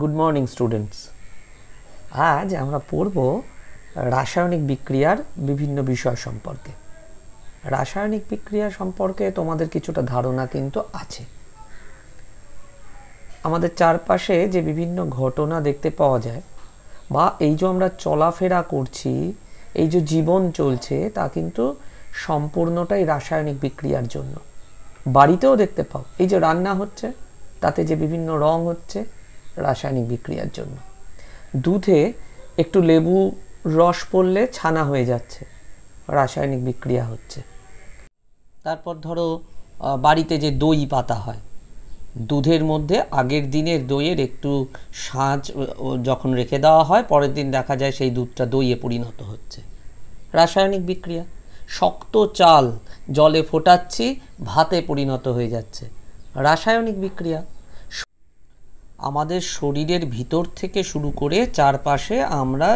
good morning students আজ আমরা পড়ব রাসায়নিক বিক্রিয়ার বিভিন্ন বিষয় সম্পর্কে রাসায়নিক বিক্রিয়া সম্পর্কে তোমাদের কিছুটা ধারণা কিন্তু আছে আমাদের চারপাশে যে বিভিন্ন ঘটনা দেখতে পাওয়া যায় বা এই যে আমরা চলাফেরা করছি এই যে জীবন চলছে তা কিন্তু সম্পূর্ণটাই রাসায়নিক বিক্রিয়ার জন্য বাড়িতেও দেখতে পাও এই যে রান্না হচ্ছে তাতে যে বিভিন্ন রং হচ্ছে রাসায়নিক বিক্রিয়ার জন্য দুধে একটু লেবু রস পড়লে ছানা হয়ে যাচ্ছে রাসায়নিক বিক্রিয়া হচ্ছে তারপর ধরো বাড়িতে যে দই পাতা হয় দুধের মধ্যে আগের দিনের দইয়ের একটু সাঁচ যখন রেখে দেওয়া হয় পরের দিন দেখা যায় সেই দুধটা দইয়ে পরিণত হচ্ছে রাসায়নিক বিক্রিয়া শক্ত চাল জলে ফোটাচ্ছি ভাতে পরিণত হয়ে যাচ্ছে রাসায়নিক বিক্রিয়া আমাদের শরীরের ভিতর থেকে শুরু করে চারপাশে আমরা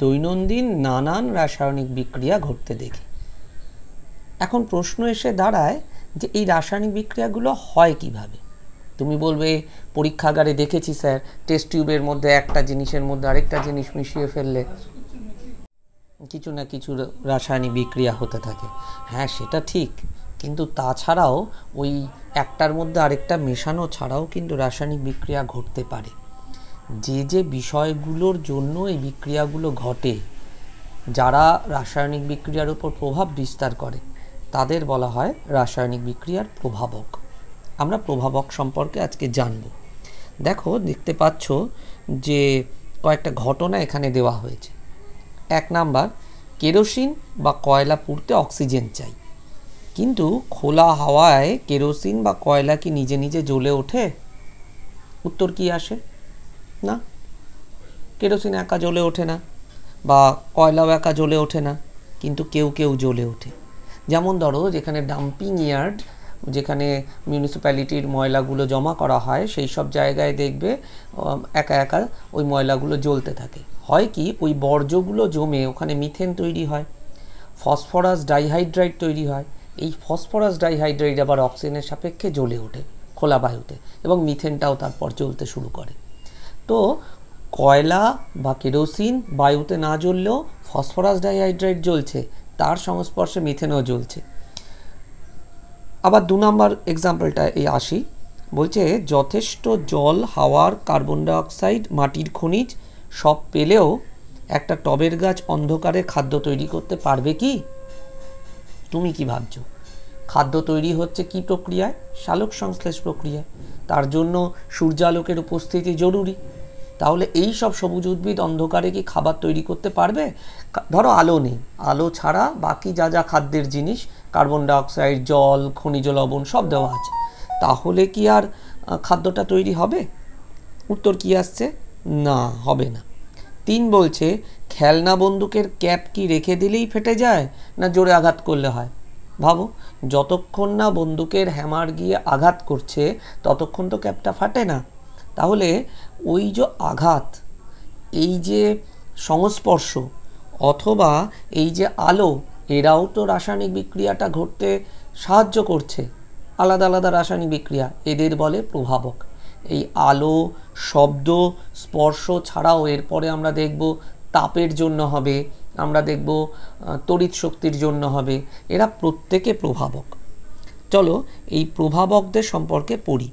দৈনন্দিন নানান রাসায়নিক বিক্রিয়া ঘটতে দেখি এখন প্রশ্ন এসে দাঁড়ায় যে এই রাসায়নিক বিক্রিয়াগুলো হয় কিভাবে তুমি বলবে পরীক্ষাগারে দেখেছি স্যার টেস্ট টিউবের মধ্যে একটা জিনিসের মধ্যে আরেকটা জিনিস মিশিয়ে ফেললে কিছু না কিছু রাসায়নিক বিক্রিয়া হতে থাকে হ্যাঁ সেটা ঠিক কিন্তু তাছাড়াও ওই একটার মধ্যে আরেকটা মেশানো ছাড়াও কিন্তু রাসায়নিক বিক্রিয়া ঘটতে পারে যে যে বিষয়গুলোর জন্য এই বিক্রিয়াগুলো ঘটে যারা রাসায়নিক বিক্রিয়ার উপর প্রভাব বিস্তার করে তাদের বলা হয় রাসায়নিক বিক্রিয়ার প্রভাবক আমরা প্রভাবক সম্পর্কে আজকে জানব দেখো দেখতে পাচ্ছ যে কয়েকটা ঘটনা এখানে দেওয়া হয়েছে এক নাম্বার কেরোসিন বা কয়লা পুড়তে অক্সিজেন চাই কিন্তু খোলা হাওয়ায় কেরোসিন বা কয়লা কি নিজে নিজে জ্বলে ওঠে উত্তর কি আসে না কেরোসিন একা জ্বলে ওঠে না বা কয়লাও একা জ্বলে ওঠে না কিন্তু কেউ কেউ জ্বলে ওঠে যেমন ধরো যেখানে ডাম্পিং ইয়ার্ড যেখানে মিউনিসিপ্যালিটির ময়লাগুলো জমা করা হয় সেই সব জায়গায় দেখবে একা একা ওই ময়লাগুলো জ্বলতে থাকে হয় কি ওই বর্জ্যগুলো জমে ওখানে মিথেন তৈরি হয় ফসফরাস ডাইহাইড্রাইড তৈরি হয় এই ফসফরাস ডাইহাইড্রেট আবার অক্সিজেনের সাপেক্ষে জ্বলে ওঠে খোলা বায়ুতে এবং মিথেনটাও তারপর জ্বলতে শুরু করে তো কয়লা বা কেরোসিন বায়ুতে না জ্বললেও ফসফরাস ডাইহাইড্রেট জ্বলছে তার সংস্পর্শে মিথেনও জ্বলছে আবার দু নম্বর এক্সাম্পলটা এই আসি বলছে যথেষ্ট জল হাওয়ার কার্বন ডাইঅক্সাইড মাটির খনিজ সব পেলেও একটা টবের গাছ অন্ধকারে খাদ্য তৈরি করতে পারবে কি তুমি কি ভাবছ খাদ্য তৈরি হচ্ছে কি প্রক্রিয়ায় সালোক সংশ্লেষ প্রক্রিয়ায় তার জন্য সূর্যালোকের উপস্থিতি জরুরি তাহলে এই সব সবুজ উদ্ভিদ অন্ধকারে কি খাবার তৈরি করতে পারবে ধরো আলো নেই আলো ছাড়া বাকি যা যা খাদ্যের জিনিস কার্বন ডাইঅক্সাইড জল খনিজ লবণ সব দেওয়া আছে তাহলে কি আর খাদ্যটা তৈরি হবে উত্তর কি আসছে না হবে না তিন বলছে খেলনা বন্দুকের ক্যাপ কি রেখে দিলেই ফেটে যায় না জোরে আঘাত করলে হয় ভাবো যতক্ষণ না বন্দুকের হ্যামার গিয়ে আঘাত করছে ততক্ষণ তো ক্যাপটা ফাটে না তাহলে ওই যে আঘাত এই যে সংস্পর্শ অথবা এই যে আলো এরাও তো রাসায়নিক বিক্রিয়াটা ঘটতে সাহায্য করছে আলাদা আলাদা রাসায়নিক বিক্রিয়া এদের বলে প্রভাবক এই আলো শব্দ স্পর্শ ছাড়াও এরপরে আমরা দেখব তাপের জন্য হবে আমরা দেখব তড়িৎ শক্তির জন্য হবে এরা প্রত্যেকে প্রভাবক চলো এই প্রভাবকদের সম্পর্কে পড়ি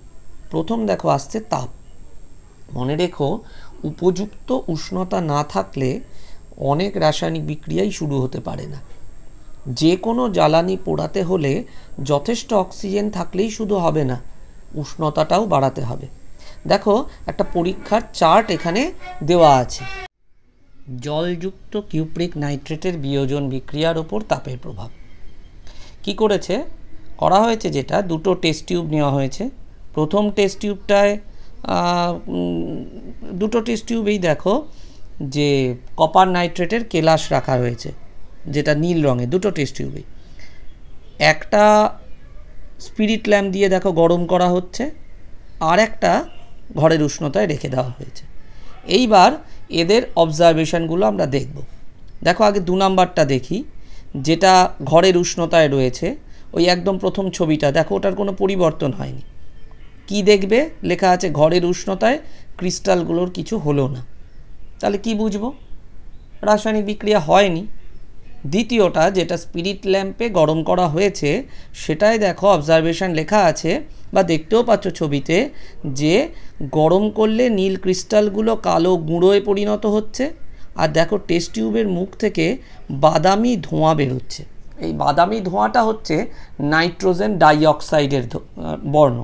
প্রথম দেখো আসছে তাপ মনে রেখো উপযুক্ত উষ্ণতা না থাকলে অনেক রাসায়নিক বিক্রিয়াই শুরু হতে পারে না যে কোনো জ্বালানি পোড়াতে হলে যথেষ্ট অক্সিজেন থাকলেই শুধু হবে না উষ্ণতাটাও বাড়াতে হবে দেখো একটা পরীক্ষার চার্ট এখানে দেওয়া আছে জলযুক্ত কিউপ্রিক নাইট্রেটের বিয়োজন বিক্রিয়ার ওপর তাপের প্রভাব কি করেছে করা হয়েছে যেটা দুটো টেস্ট টিউব নেওয়া হয়েছে প্রথম টেস্ট টিউবটায় দুটো টেস্ট টিউবেই দেখো যে কপার নাইট্রেটের কেলাস রাখা হয়েছে যেটা নীল রঙে দুটো টেস্ট টিউবেই একটা স্পিরিট ল্যাম্প দিয়ে দেখো গরম করা হচ্ছে আর একটা ঘরের উষ্ণতায় রেখে দেওয়া হয়েছে এইবার এদের অবজারভেশনগুলো আমরা দেখব দেখো আগে দু নাম্বারটা দেখি যেটা ঘরের উষ্ণতায় রয়েছে ওই একদম প্রথম ছবিটা দেখো ওটার কোনো পরিবর্তন হয়নি কি দেখবে লেখা আছে ঘরের উষ্ণতায় ক্রিস্টালগুলোর কিছু হলো না তাহলে কি বুঝবো রাসায়নিক বিক্রিয়া হয়নি দ্বিতীয়টা যেটা স্পিরিট ল্যাম্পে গরম করা হয়েছে সেটাই দেখো অবজারভেশন লেখা আছে বা দেখতেও পাচ্ছ ছবিতে যে গরম করলে নীল ক্রিস্টালগুলো কালো গুঁড়োয় পরিণত হচ্ছে আর দেখো টেস্ট টিউবের মুখ থেকে বাদামি ধোঁয়া বেরোচ্ছে এই বাদামি ধোঁয়াটা হচ্ছে নাইট্রোজেন ডাইঅক্সাইডের বর্ণ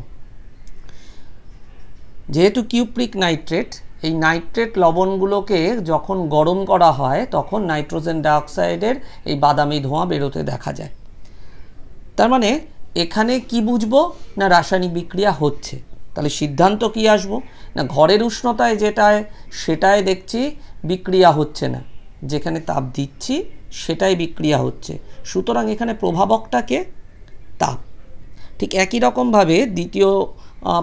যেহেতু কিউপ্রিক নাইট্রেট এই নাইট্রেট লবণগুলোকে যখন গরম করা হয় তখন নাইট্রোজেন ডাইঅক্সাইডের এই বাদামি ধোঁয়া বেরোতে দেখা যায় তার মানে এখানে কি বুঝবো না রাসায়নিক বিক্রিয়া হচ্ছে তাহলে সিদ্ধান্ত কি আসব না ঘরের উষ্ণতায় যেটায় সেটায় দেখছি বিক্রিয়া হচ্ছে না যেখানে তাপ দিচ্ছি সেটাই বিক্রিয়া হচ্ছে সুতরাং এখানে প্রভাবকটাকে তাপ ঠিক একই রকমভাবে দ্বিতীয়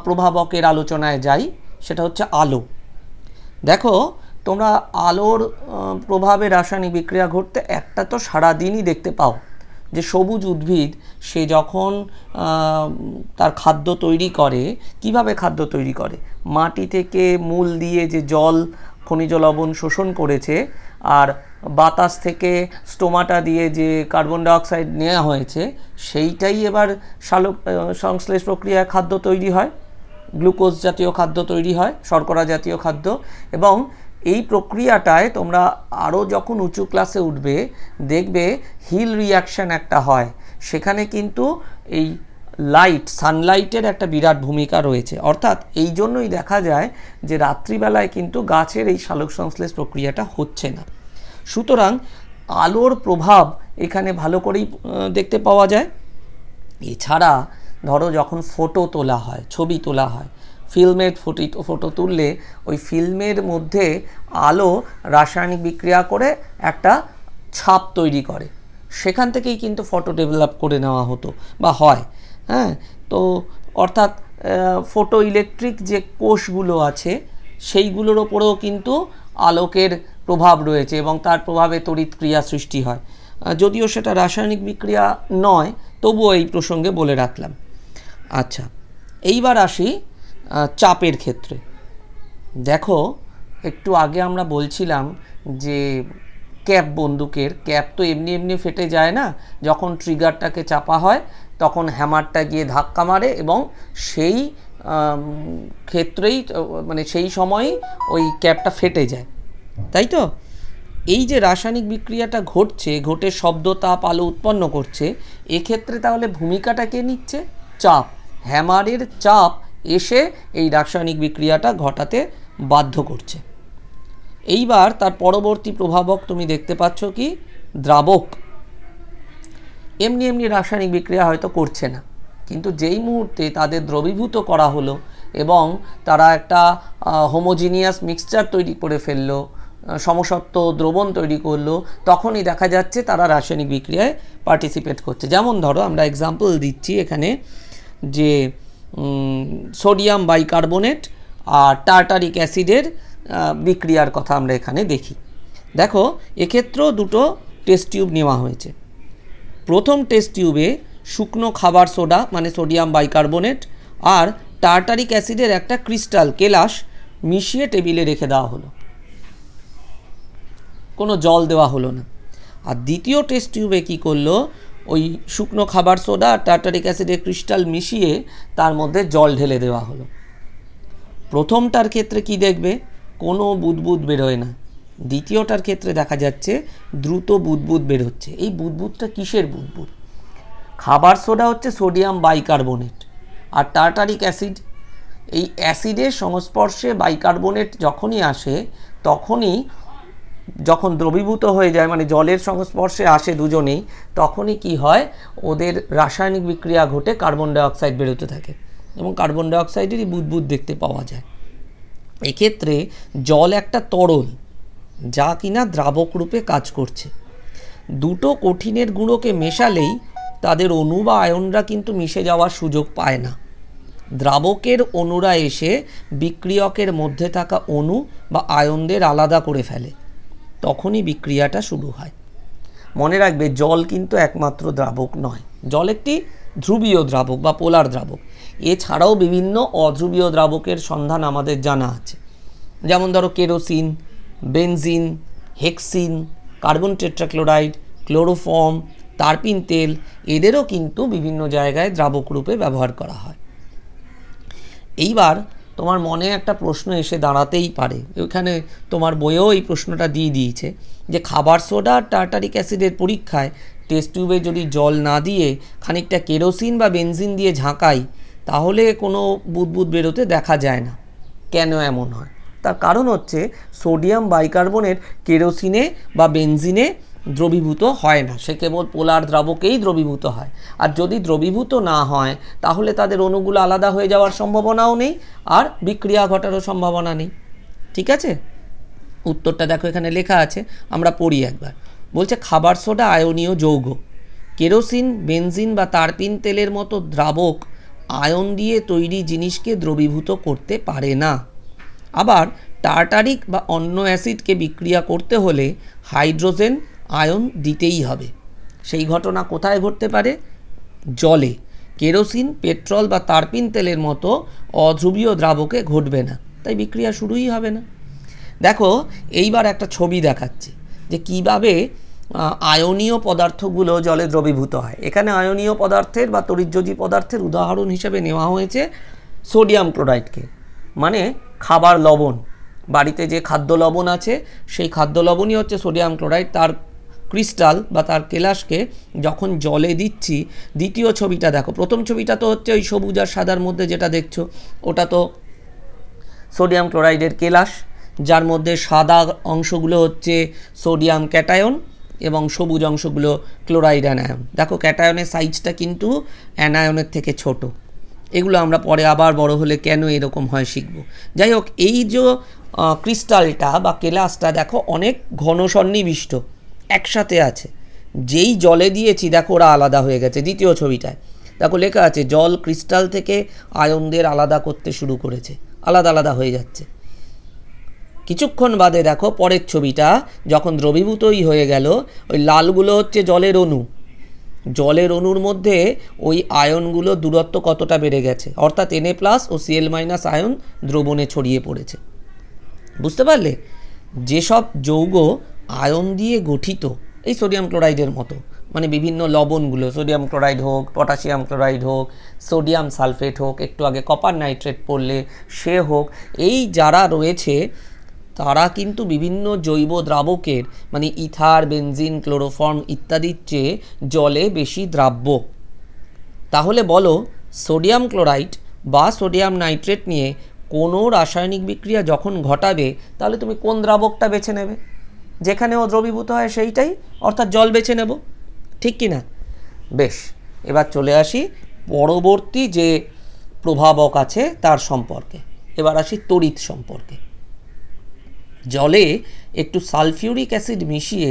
প্রভাবকের আলোচনায় যাই সেটা হচ্ছে আলো দেখো তোমরা আলোর প্রভাবে রাসায়নিক বিক্রিয়া ঘটতে একটা তো সারাদিনই দেখতে পাও যে সবুজ উদ্ভিদ সে যখন তার খাদ্য তৈরি করে কিভাবে খাদ্য তৈরি করে মাটি থেকে মূল দিয়ে যে জল খনিজ লবণ শোষণ করেছে আর বাতাস থেকে স্টোমাটা দিয়ে যে কার্বন ডাইঅক্সাইড নেওয়া হয়েছে সেইটাই এবার সালোক সংশ্লেষ প্রক্রিয়ায় খাদ্য তৈরি হয় গ্লুকোজ জাতীয় খাদ্য তৈরি হয় শর্করা জাতীয় খাদ্য এবং এই প্রক্রিয়াটায় তোমরা আরও যখন উঁচু ক্লাসে উঠবে দেখবে হিল রিয়াকশান একটা হয় সেখানে কিন্তু এই লাইট সানলাইটের একটা বিরাট ভূমিকা রয়েছে অর্থাৎ এই জন্যই দেখা যায় যে রাত্রিবেলায় কিন্তু গাছের এই সালোক সংশ্লেষ প্রক্রিয়াটা হচ্ছে না সুতরাং আলোর প্রভাব এখানে ভালো করেই দেখতে পাওয়া যায় এছাড়া ধরো যখন ফটো তোলা হয় ছবি তোলা হয় ফিল্মের ফুটি ফটো তুললে ওই ফিল্মের মধ্যে আলো রাসায়নিক বিক্রিয়া করে একটা ছাপ তৈরি করে সেখান থেকেই কিন্তু ফটো ডেভেলপ করে নেওয়া হতো বা হয় হ্যাঁ তো অর্থাৎ ফটো ইলেকট্রিক যে কোষগুলো আছে সেইগুলোর ওপরেও কিন্তু আলোকের প্রভাব রয়েছে এবং তার প্রভাবে তড়িৎ ক্রিয়া সৃষ্টি হয় যদিও সেটা রাসায়নিক বিক্রিয়া নয় তবুও এই প্রসঙ্গে বলে রাখলাম আচ্ছা এইবার আসি চাপের ক্ষেত্রে দেখো একটু আগে আমরা বলছিলাম যে ক্যাপ বন্দুকের ক্যাপ তো এমনি এমনি ফেটে যায় না যখন ট্রিগারটাকে চাপা হয় তখন হ্যামারটা গিয়ে ধাক্কা মারে এবং সেই ক্ষেত্রেই মানে সেই সময়ই ওই ক্যাপটা ফেটে যায় তাই তো এই যে রাসায়নিক বিক্রিয়াটা ঘটছে ঘটে শব্দ তাপ আলো উৎপন্ন করছে এক্ষেত্রে তাহলে ভূমিকাটা কে নিচ্ছে চাপ হ্যামারের চাপ এসে এই রাসায়নিক বিক্রিয়াটা ঘটাতে বাধ্য করছে এইবার তার পরবর্তী প্রভাবক তুমি দেখতে পাচ্ছ কি দ্রাবক এমনি এমনি রাসায়নিক বিক্রিয়া হয়তো করছে না কিন্তু যেই মুহূর্তে তাদের দ্রবীভূত করা হলো এবং তারা একটা হোমোজিনিয়াস মিক্সচার তৈরি করে ফেললো সমসত্ব দ্রবণ তৈরি করলো তখনই দেখা যাচ্ছে তারা রাসায়নিক বিক্রিয়ায় পার্টিসিপেট করছে যেমন ধরো আমরা এক্সাম্পল দিচ্ছি এখানে যে সোডিয়াম বাইকার্বনেট আর টার্টারিক অ্যাসিডের বিক্রিয়ার কথা আমরা এখানে দেখি দেখো এক্ষেত্রেও দুটো টেস্ট টিউব নেওয়া হয়েছে প্রথম টেস্ট টিউবে শুকনো খাবার সোডা মানে সোডিয়াম বাইকার্বোনেট আর টার্টারিক অ্যাসিডের একটা ক্রিস্টাল কেলাস মিশিয়ে টেবিলে রেখে দেওয়া হলো কোনো জল দেওয়া হলো না আর দ্বিতীয় টেস্ট টিউবে কী করলো ওই শুকনো খাবার সোডা আর টার্টারিক অ্যাসিডের ক্রিস্টাল মিশিয়ে তার মধ্যে জল ঢেলে দেওয়া হলো প্রথমটার ক্ষেত্রে কি দেখবে কোনো বুদবুদ বেরোয় না দ্বিতীয়টার ক্ষেত্রে দেখা যাচ্ছে দ্রুত বুদবুদ বেরোচ্ছে এই বুদবুদটা কিসের বুদবুদ খাবার সোডা হচ্ছে সোডিয়াম বাইকার্বনেট আর টার্টারিক অ্যাসিড এই অ্যাসিডের সংস্পর্শে বাইকার্বনেট যখনই আসে তখনই যখন দ্রবীভূত হয়ে যায় মানে জলের সংস্পর্শে আসে দুজনেই তখনই কি হয় ওদের রাসায়নিক বিক্রিয়া ঘটে কার্বন ডাইঅক্সাইড বেরোতে থাকে এবং কার্বন ডাইঅক্সাইডেরই বুদবুদ দেখতে পাওয়া যায় এক্ষেত্রে জল একটা তরল যা কিনা দ্রাবক রূপে কাজ করছে দুটো কঠিনের গুঁড়োকে মেশালেই তাদের অণু বা আয়নরা কিন্তু মিশে যাওয়ার সুযোগ পায় না দ্রাবকের অণুরা এসে বিক্রিয়কের মধ্যে থাকা অণু বা আয়নদের আলাদা করে ফেলে তখনই বিক্রিয়াটা শুরু হয় মনে রাখবে জল কিন্তু একমাত্র দ্রাবক নয় জল একটি ধ্রুবীয় দ্রাবক বা পোলার দ্রাবক এছাড়াও বিভিন্ন অধ্রুবীয় দ্রাবকের সন্ধান আমাদের জানা আছে যেমন ধরো kerosene benzene hexane carbon tetrachloride chloroform তারপিন তেল এদেরও কিন্তু বিভিন্ন জায়গায় দ্রাবক রূপে ব্যবহার করা হয় এইবার তোমার মনে একটা প্রশ্ন এসে দাঁড়াতেই পারে ওইখানে তোমার বইয়েও এই প্রশ্নটা দিয়ে দিয়েছে যে খাবার সোডা আর টার্টারিক অ্যাসিডের পরীক্ষায় টেস্ট টিউবে যদি জল না দিয়ে খানিকটা কেরোসিন বা বেনজিন দিয়ে ঝাঁকাই তাহলে কোনো বুদবুদ বেরোতে দেখা যায় না কেন এমন হয় তার কারণ হচ্ছে সোডিয়াম বাইকার্বনেট কেরোসিনে বা বেনজিনে দ্রবীভূত হয় না সে কেবল পোলার দ্রাবকেই দ্রবীভূত হয় আর যদি দ্রবীভূত না হয় তাহলে তাদের অণুগুলো আলাদা হয়ে যাওয়ার সম্ভাবনাও নেই আর বিক্রিয়া ঘটারও সম্ভাবনা নেই ঠিক আছে উত্তরটা দেখো এখানে লেখা আছে আমরা পড়ি একবার বলছে খাবার সোডা আয়নীয় যৌগ কেরোসিন বেনজিন বা তারপিন তেলের মতো দ্রাবক আয়ন দিয়ে তৈরি জিনিসকে দ্রবীভূত করতে পারে না আবার টার্টারিক বা অন্য অ্যাসিডকে বিক্রিয়া করতে হলে হাইড্রোজেন আয়ন দিতেই হবে সেই ঘটনা কোথায় ঘটতে পারে জলে কেরোসিন পেট্রোল বা তারপিন তেলের মতো অধ্রুবীয় দ্রাবকে ঘটবে না তাই বিক্রিয়া শুরুই হবে না দেখো এইবার একটা ছবি দেখাচ্ছে যে কিভাবে আয়নীয় পদার্থগুলো জলে দ্রবীভূত হয় এখানে আয়নীয় পদার্থের বা তরিজ্যোজী পদার্থের উদাহরণ হিসেবে নেওয়া হয়েছে সোডিয়াম ক্লোরাইডকে মানে খাবার লবণ বাড়িতে যে খাদ্য লবণ আছে সেই খাদ্য লবণই হচ্ছে সোডিয়াম ক্লোরাইড তার ক্রিস্টাল বা তার কেলাসকে যখন জলে দিচ্ছি দ্বিতীয় ছবিটা দেখো প্রথম ছবিটা তো হচ্ছে ওই সবুজ আর সাদার মধ্যে যেটা দেখছো ওটা তো সোডিয়াম ক্লোরাইডের কেলাস যার মধ্যে সাদা অংশগুলো হচ্ছে সোডিয়াম ক্যাটায়ন এবং সবুজ অংশগুলো ক্লোরাইড অ্যানায়ন দেখো ক্যাটায়নের সাইজটা কিন্তু অ্যানায়নের থেকে ছোট এগুলো আমরা পরে আবার বড় হলে কেন এরকম হয় শিখব যাই হোক এই যে ক্রিস্টালটা বা কেলাসটা দেখো অনেক ঘন সন্নিবিষ্ট একসাথে আছে যেই জলে দিয়েছি দেখো ওরা আলাদা হয়ে গেছে দ্বিতীয় ছবিটায় দেখো লেখা আছে জল ক্রিস্টাল থেকে আয়নদের আলাদা করতে শুরু করেছে আলাদা আলাদা হয়ে যাচ্ছে কিছুক্ষণ বাদে দেখো পরের ছবিটা যখন দ্রবীভূতই হয়ে গেল ওই লালগুলো হচ্ছে জলের অণু জলের অণুর মধ্যে ওই আয়নগুলো দূরত্ব কতটা বেড়ে গেছে অর্থাৎ এনএ প্লাস ও সিএল মাইনাস আয়ন দ্রবণে ছড়িয়ে পড়েছে বুঝতে পারলে যেসব যৌগ আয়ন দিয়ে গঠিত এই সোডিয়াম ক্লোরাইডের মতো মানে বিভিন্ন লবণগুলো সোডিয়াম ক্লোরাইড হোক পটাশিয়াম ক্লোরাইড হোক সোডিয়াম সালফেট হোক একটু আগে কপার নাইট্রেট পড়লে সে হোক এই যারা রয়েছে তারা কিন্তু বিভিন্ন জৈব দ্রাবকের মানে ইথার বেনজিন ক্লোরোফর্ম ইত্যাদির চেয়ে জলে বেশি দ্রাব্য তাহলে বলো সোডিয়াম ক্লোরাইড বা সোডিয়াম নাইট্রেট নিয়ে কোনো রাসায়নিক বিক্রিয়া যখন ঘটাবে তাহলে তুমি কোন দ্রাবকটা বেছে নেবে যেখানে ও দ্রবীভূত হয় সেইটাই অর্থাৎ জল বেছে নেব ঠিক কি না বেশ এবার চলে আসি পরবর্তী যে প্রভাবক আছে তার সম্পর্কে এবার আসি তড়িৎ সম্পর্কে জলে একটু সালফিউরিক অ্যাসিড মিশিয়ে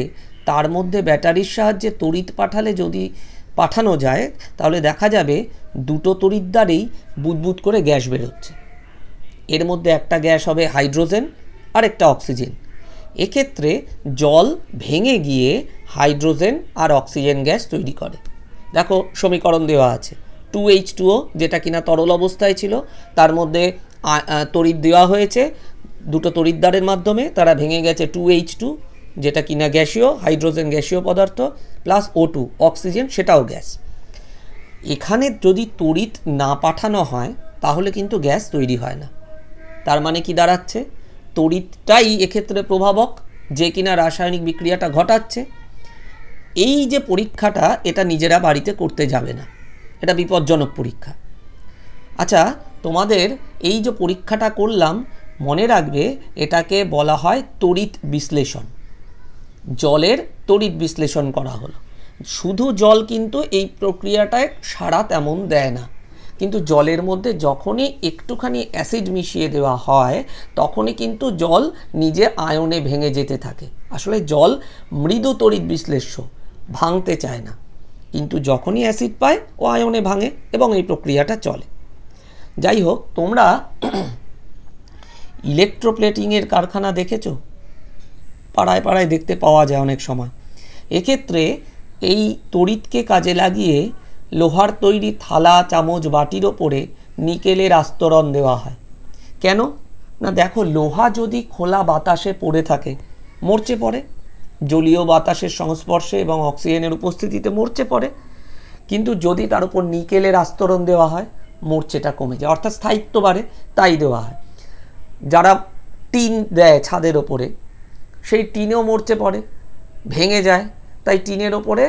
তার মধ্যে ব্যাটারির সাহায্যে তড়িৎ পাঠালে যদি পাঠানো যায় তাহলে দেখা যাবে দুটো তড়িৎ দ্বারেই বুদবুদ করে গ্যাস বেরোচ্ছে এর মধ্যে একটা গ্যাস হবে হাইড্রোজেন আর একটা অক্সিজেন এক্ষেত্রে জল ভেঙে গিয়ে হাইড্রোজেন আর অক্সিজেন গ্যাস তৈরি করে দেখো সমীকরণ দেওয়া আছে টু এইচ টুও যেটা কিনা তরল অবস্থায় ছিল তার মধ্যে তড়িৎ দেওয়া হয়েছে দুটো তড়িৎদ্বারের মাধ্যমে তারা ভেঙে গেছে টু এইচ টু যেটা কিনা গ্যাসীয় হাইড্রোজেন গ্যাসীয় পদার্থ প্লাস ও টু অক্সিজেন সেটাও গ্যাস এখানে যদি তড়িৎ না পাঠানো হয় তাহলে কিন্তু গ্যাস তৈরি হয় না তার মানে কি দাঁড়াচ্ছে তড়িৎটাই এক্ষেত্রে প্রভাবক যে কিনা রাসায়নিক বিক্রিয়াটা ঘটাচ্ছে এই যে পরীক্ষাটা এটা নিজেরা বাড়িতে করতে যাবে না এটা বিপজ্জনক পরীক্ষা আচ্ছা তোমাদের এই যে পরীক্ষাটা করলাম মনে রাখবে এটাকে বলা হয় তড়িৎ বিশ্লেষণ জলের তড়িৎ বিশ্লেষণ করা হলো শুধু জল কিন্তু এই প্রক্রিয়াটায় সারা তেমন দেয় না কিন্তু জলের মধ্যে যখনই একটুখানি অ্যাসিড মিশিয়ে দেওয়া হয় তখনই কিন্তু জল নিজে আয়নে ভেঙে যেতে থাকে আসলে জল মৃদু তড়িৎ বিশ্লেষ্য ভাঙতে চায় না কিন্তু যখনই অ্যাসিড পায় ও আয়নে ভাঙে এবং এই প্রক্রিয়াটা চলে যাই হোক তোমরা ইলেকট্রোপ্লেটিংয়ের কারখানা দেখেছ পাড়ায় পাড়ায় দেখতে পাওয়া যায় অনেক সময় এক্ষেত্রে এই তড়িৎকে কাজে লাগিয়ে লোহার তৈরি থালা চামচ বাটির ওপরে নিকেলের আস্তরণ দেওয়া হয় কেন না দেখো লোহা যদি খোলা বাতাসে পড়ে থাকে মরচে পড়ে জলীয় বাতাসের সংস্পর্শে এবং অক্সিজেনের উপস্থিতিতে মরচে পড়ে কিন্তু যদি তার উপর নিকেলের আস্তরণ দেওয়া হয় মরচেটা কমে যায় অর্থাৎ স্থায়িত্ব বাড়ে তাই দেওয়া হয় যারা টিন দেয় ছাদের ওপরে সেই টিনেও মরচে পড়ে ভেঙে যায় তাই টিনের ওপরে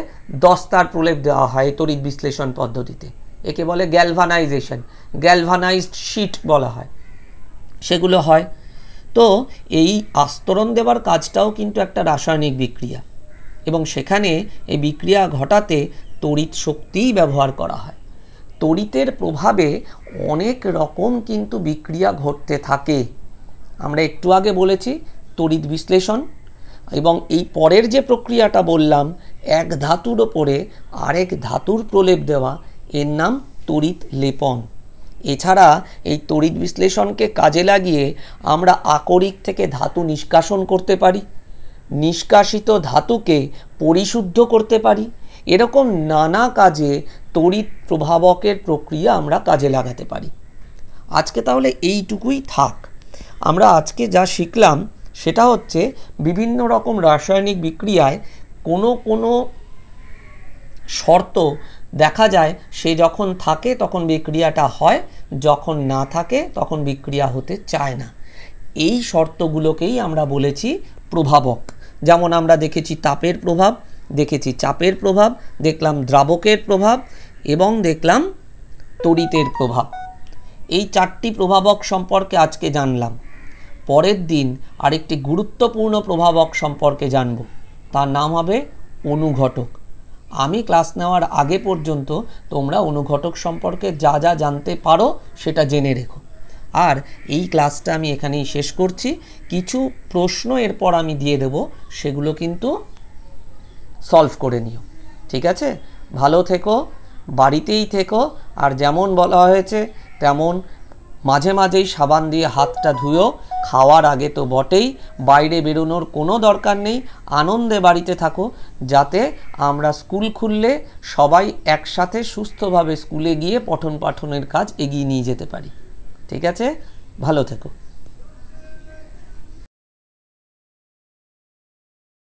দস্তার প্রলেপ দেওয়া হয় তড়িৎ বিশ্লেষণ পদ্ধতিতে একে বলে গ্যালভানাইজেশন গ্যালভানাইজড শিট বলা হয় সেগুলো হয় তো এই আস্তরণ দেওয়ার কাজটাও কিন্তু একটা রাসায়নিক বিক্রিয়া এবং সেখানে এই বিক্রিয়া ঘটাতে তড়িৎ শক্তিই ব্যবহার করা হয় তড়িতের প্রভাবে অনেক রকম কিন্তু বিক্রিয়া ঘটতে থাকে আমরা একটু আগে বলেছি তড়িৎ বিশ্লেষণ এবং এই পরের যে প্রক্রিয়াটা বললাম এক ধাতুর ওপরে আরেক ধাতুর প্রলেপ দেওয়া এর নাম তড়িৎ লেপন এছাড়া এই তড়িৎ বিশ্লেষণকে কাজে লাগিয়ে আমরা আকরিক থেকে ধাতু নিষ্কাশন করতে পারি নিষ্কাশিত ধাতুকে পরিশুদ্ধ করতে পারি এরকম নানা কাজে তড়িৎ প্রভাবকের প্রক্রিয়া আমরা কাজে লাগাতে পারি আজকে তাহলে এইটুকুই থাক আমরা আজকে যা শিখলাম সেটা হচ্ছে বিভিন্ন রকম রাসায়নিক বিক্রিয়ায় কোনো কোনো শর্ত দেখা যায় সে যখন থাকে তখন বিক্রিয়াটা হয় যখন না থাকে তখন বিক্রিয়া হতে চায় না এই শর্তগুলোকেই আমরা বলেছি প্রভাবক যেমন আমরা দেখেছি তাপের প্রভাব দেখেছি চাপের প্রভাব দেখলাম দ্রাবকের প্রভাব এবং দেখলাম তড়িতের প্রভাব এই চারটি প্রভাবক সম্পর্কে আজকে জানলাম পরের দিন আরেকটি গুরুত্বপূর্ণ প্রভাবক সম্পর্কে জানব তার নাম হবে অনুঘটক আমি ক্লাস নেওয়ার আগে পর্যন্ত তোমরা অনুঘটক সম্পর্কে যা যা জানতে পারো সেটা জেনে রেখো আর এই ক্লাসটা আমি এখানেই শেষ করছি কিছু প্রশ্ন এরপর আমি দিয়ে দেব সেগুলো কিন্তু সলভ করে নিও ঠিক আছে ভালো থেকো বাড়িতেই থেকো আর যেমন বলা হয়েছে তেমন মাঝে মাঝেই সাবান দিয়ে হাতটা ধুয়েও খাওয়ার আগে তো বটেই বাইরে বেরোনোর কোনো দরকার নেই আনন্দে বাড়িতে থাকো যাতে আমরা স্কুল খুললে সবাই একসাথে সুস্থভাবে স্কুলে গিয়ে পঠন পাঠনের কাজ এগিয়ে নিয়ে যেতে পারি ঠিক আছে ভালো থেকো